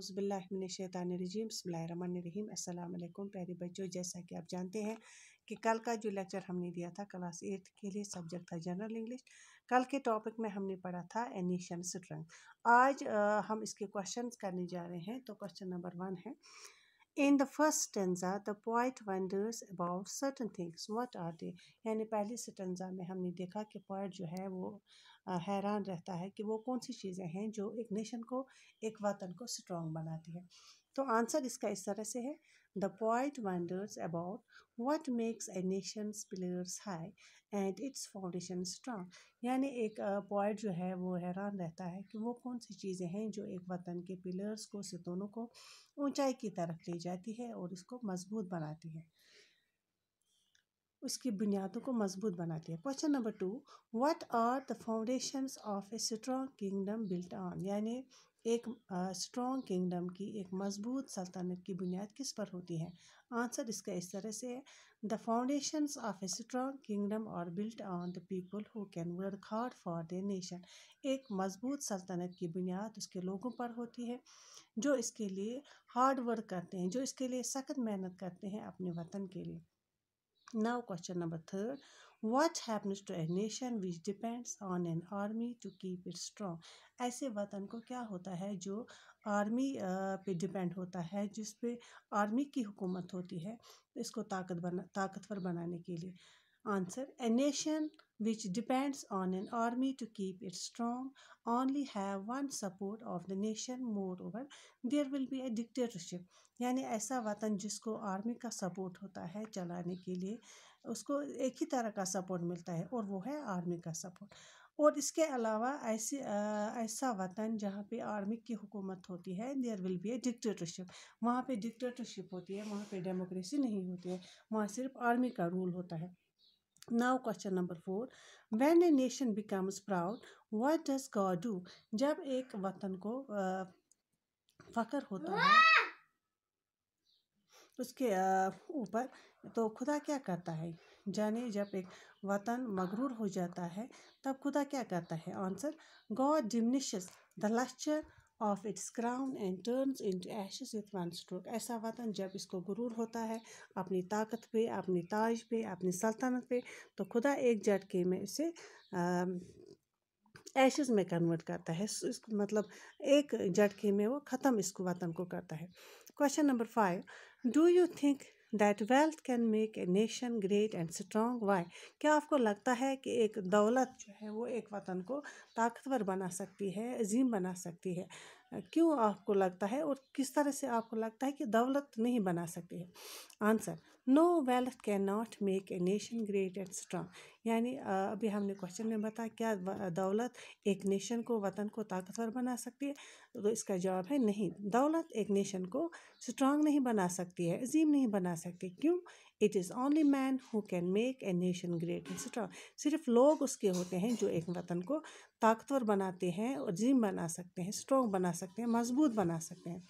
अज़बिल्लाशैतानरजीम बसमीम अल्लाम प्यारे बच्चों जैसा कि आप जानते हैं कि कल का जो लेक्चर हमने दिया था क्लास एट के लिए सब्जेक्ट था जनरल इंग्लिश कल के टॉपिक में हमने पढ़ा था एनिशन स्ट्रंग आज आ, हम इसके क्वेश्चन करने जा रहे हैं तो क्वेश्चन नंबर वन है in the first stanza the poet wonders about certain things what are they यानी पहले स्टेंजा में हमने देखा कि पॉइट जो है वो हैरान रहता है कि वो कौन सी चीज़ें हैं जो एक नेशन को एक वतन को स्ट्रॉन्ग बनाती है तो आंसर इसका इस तरह से है the poet wonders about what makes a nation pillars high and its foundation strong यानी एक पॉइंट जो है वो हैरान रहता है कि वो कौन सी चीज़ें हैं जो एक वतन के पिलर्स को सितोनों को ऊंचाई की तरफ ले जाती है और इसको मजबूत बनाती है उसकी बुनियादों को मजबूत बनाती है question number two what are the foundations of a strong kingdom built on यानी एक स्ट्रॉन्ग uh, किंगडम की एक मजबूत सल्तनत की बुनियाद किस पर होती है आंसर इसका इस तरह से है the foundation of a strong kingdom और built on the people who can work hard for the nation एक मजबूत सल्तनत की बुनियाद उसके लोगों पर होती है जो इसके लिए हार्ड वर्क करते हैं जो इसके लिए सख्त मेहनत करते हैं अपने वतन के लिए Now, question number third What happens to a nation which depends on an army to keep it strong? ऐसे वतन को क्या होता है जो army पे डिपेंड होता है जिस पे आर्मी की हुकूमत होती है इसको ताकत बना ताकतवर बनाने के लिए Answer A nation which depends on an army to keep it strong only have one support of the nation moreover there will be a dictatorship यानी ऐसा वतन जिसको आर्मी का सपोर्ट होता है चलाने के लिए उसको एक ही तरह का सपोर्ट मिलता है और वो है आर्मी का सपोर्ट और इसके अलावा ऐसे ऐसा वतन जहाँ पे आर्मी की हुकूमत होती है there will be a dictatorship वहाँ पे डिक्टेटरशिप होती है वहाँ पे डेमोक्रेसी नहीं होती है वहाँ सिर्फ आर्मी का रूल होता है now question number four when a nation becomes proud what does God do जब एक वतन को फकर होता है उसके ऊपर तो खुदा क्या करता है जाने जब एक वतन मगरूर हो जाता है तब खुदा क्या करता है answer God diminishes the lustre of its crown and turns into ashes with one stroke ऐसा वतन जब इसको गुरूर होता है अपनी ताकत पे अपनी ताज पे अपनी सल्तनत पे तो खुदा एक झटके में इसे आ, एशेज़ में कन्वर्ट करता है इसको मतलब एक झटके में वो ख़त्म इसको वतन को करता है question number five do you think that wealth can make a nation great and strong why क्या आपको लगता है कि एक दौलत जो है वो एक वतन को ताकतवर बना सकती है अजीम बना सकती है क्यों आपको लगता है और किस तरह से आपको लगता है कि दौलत नहीं बना सकती है answer no wealth can not make a nation great and strong यानी अभी हमने क्वेश्चन में बताया क्या दौलत एक नेशन को वतन को ताकतवर बना सकती है तो इसका जवाब है नहीं दौलत एक नेशन को स्ट्रांग नहीं बना सकती है अजीम नहीं बना सकती क्यों it is only man who can make a nation great and strong सिर्फ लोग उसके होते हैं जो एक वतन को ताकतवर बनाते हैं और अजीम बना सकते हैं स्ट्रांग बना सकते हैं मजबूत बना सकते हैं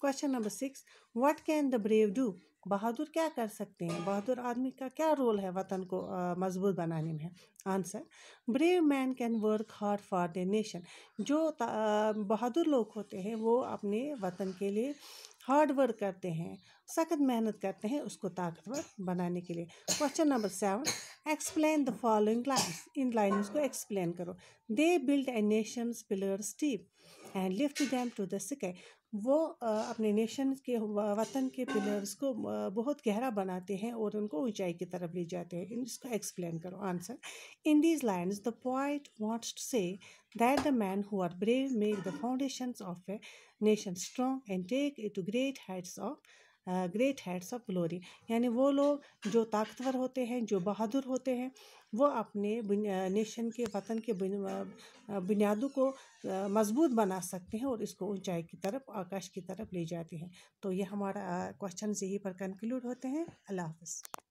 question number six what can the brave do बहादुर क्या कर सकते हैं बहादुर आदमी का क्या रोल है वतन को मजबूत बनाने में answer brave man can work hard for the nation जो बहादुर लोग होते हैं वो अपने वतन के लिए हार्ड वर्क करते हैं सख्त मेहनत करते हैं उसको ताकतवर बनाने के लिए question number seven explain the following lines इन लाइन्स को एक्सप्लेन करो they build a nation pillar steep and lift them to the sky वो अपने नेशन के वतन के पिलर्स को बहुत गहरा बनाते हैं और उनको ऊंचाई की तरफ ले जाते हैं इसको एक्सप्लेन करो answer in these lines the poet wants to say that the man who are brave make the foundation of a nation strong and take it to great heights of great heads of glory यानी वो लोग जो ताकतवर होते हैं जो बहादुर होते हैं वो अपने नेशन के वतन के बुनियादों को मजबूत बना सकते हैं और इसको ऊंचाई की तरफ आकाश की तरफ ले जाते हैं तो ये हमारा क्वेश्चन यहीं पर कंक्लूड होते हैं अल्लाह हाफ